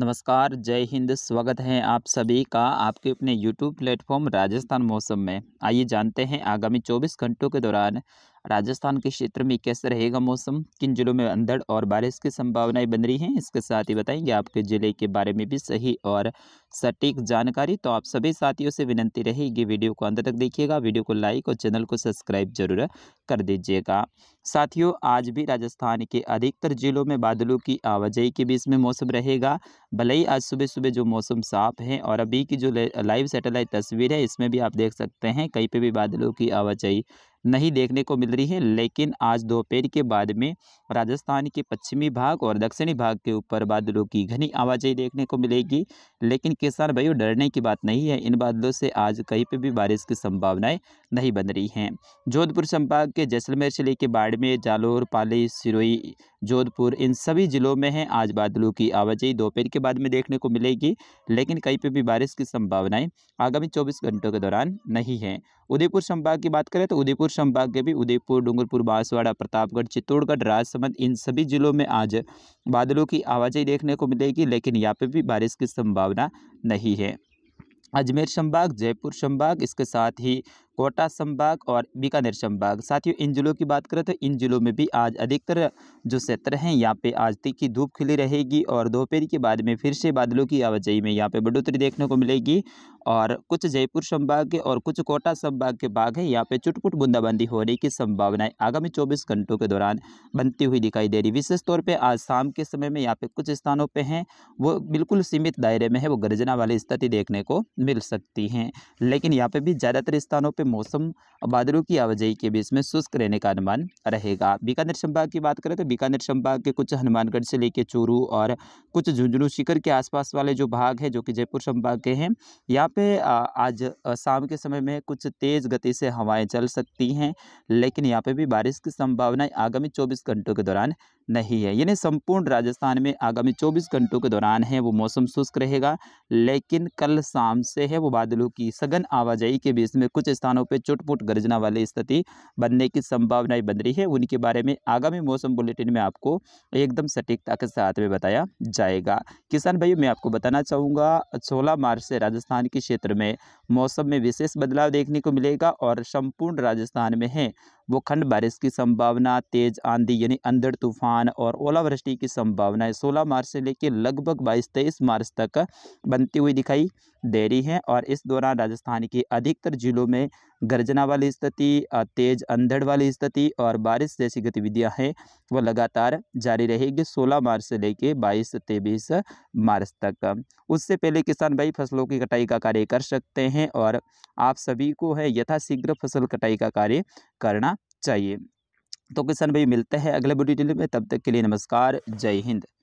नमस्कार जय हिंद स्वागत है आप सभी का आपके अपने यूट्यूब प्लेटफॉर्म राजस्थान मौसम में आइए जानते हैं आगामी 24 घंटों के दौरान राजस्थान के क्षेत्र में कैसा रहेगा मौसम किन जिलों में अंधड़ और बारिश की संभावनाएं बन रही हैं इसके साथ ही बताएंगे आपके ज़िले के बारे में भी सही और सटीक जानकारी तो आप सभी साथियों से विनंती रहेगी वीडियो को अंत तक देखिएगा वीडियो को लाइक और चैनल को सब्सक्राइब जरूर कर दीजिएगा साथियों आज भी राजस्थान के अधिकतर जिलों में बादलों की आवाजाही के बीच में मौसम रहेगा भले ही आज सुबह सुबह जो मौसम साफ है और अभी की जो लाइव सैटेलाइट तस्वीर है इसमें भी आप देख सकते हैं कहीं पे भी बादलों की आवाजाही नहीं देखने को मिल रही है लेकिन आज दोपहर के बाद में राजस्थान के पश्चिमी भाग और दक्षिणी भाग के ऊपर बादलों की घनी आवाजाही देखने को मिलेगी लेकिन किसान भाइयों डरने की बात नहीं है इन बादलों से आज कहीं पर भी बारिश की संभावनाएँ नहीं बन रही हैं जोधपुर संभाग के जैसलमेर के बाड़ बाड़मेर जालोर पाली सिरोई जोधपुर इन सभी जिलों में है आज बादलों की आवाजाही दोपहर के बाद में देखने को मिलेगी लेकिन कहीं पर भी बारिश की संभावनाएँ आगामी चौबीस घंटों के दौरान नहीं है उदयपुर संभाग की बात करें तो उदयपुर संभाग के भी उदयपुर डूंगरपुर बांसवाड़ा प्रतापगढ़ चित्तौड़गढ़ राजसमंद इन सभी जिलों में आज बादलों की आवाजाही देखने को मिलेगी लेकिन यहाँ पर भी बारिश की संभावना नहीं है अजमेर संभाग जयपुर संभाग इसके साथ ही कोटा संभाग और बीकानेर संभाग साथियों इन जिलों की बात करें तो इन जिलों में भी आज अधिकतर जो क्षेत्र हैं यहाँ पे आज तीखी धूप खिली रहेगी और दोपहर के बाद में फिर से बादलों की आवाजाही में यहाँ पे बढ़ोतरी देखने को मिलेगी और कुछ जयपुर संभाग के और कुछ कोटा संभाग के बाग हैं यहाँ पे चुटपुट बूंदाबांदी होने की संभावनाएं आगामी 24 घंटों के दौरान बनती हुई दिखाई दे रही विशेष तौर पे आज शाम के समय में यहाँ पे कुछ स्थानों पे हैं वो बिल्कुल सीमित दायरे में है वो गर्जना वाली स्थिति देखने को मिल सकती हैं लेकिन यहाँ पे भी ज़्यादातर स्थानों पर पे मौसम बादलों की आवाजाही के बीच में शुष्क रहने का अनुमान रहेगा बीकानेर संभाग की बात करें तो बीकानेर संभाग के कुछ हनुमानगढ़ से लेकर चूरू और कुछ झुंझुनू शिखर के आसपास वाले जो भाग है जो कि जयपुर संभाग के हैं यहाँ पे आज शाम के समय में कुछ तेज़ गति से हवाएं चल सकती हैं लेकिन यहाँ पे भी बारिश की संभावना आगामी चौबीस घंटों के दौरान नहीं है यानी संपूर्ण राजस्थान में आगामी 24 घंटों के दौरान है वो मौसम शुष्क रहेगा लेकिन कल शाम से है वो बादलों की सघन आवाजाही के बीच में कुछ स्थान स्थानों पर चुटपुट गरजना वाली स्थिति बनने की संभावनाएं बन रही है उनके बारे में आगामी मौसम बुलेटिन में आपको एकदम सटीकता के साथ में बताया जाएगा किसान भाइयों मैं आपको बताना चाहूँगा सोलह मार्च से राजस्थान के क्षेत्र में मौसम में विशेष बदलाव देखने को मिलेगा और संपूर्ण राजस्थान में है वो खंड बारिश की संभावना तेज़ आंधी यानी अंधड़ तूफान और ओलावृष्टि की संभावना है सोलह मार्च से लेकर लगभग बाईस तेईस मार्च तक बनती हुई दिखाई दे रही है और इस दौरान राजस्थान के अधिकतर जिलों में गर्जना वाली स्थिति तेज अंधड़ वाली स्थिति और बारिश जैसी गतिविधियां हैं वो लगातार जारी रहेगी 16 मार्च से लेकर 22 तेईस मार्च तक उससे पहले किसान भाई फसलों की कटाई का कार्य कर सकते हैं और आप सभी को है यथाशीघ्र फसल कटाई का कार्य करना चाहिए तो किसान भाई मिलते हैं अगले बुलेटिन में तब तक के लिए नमस्कार जय हिंद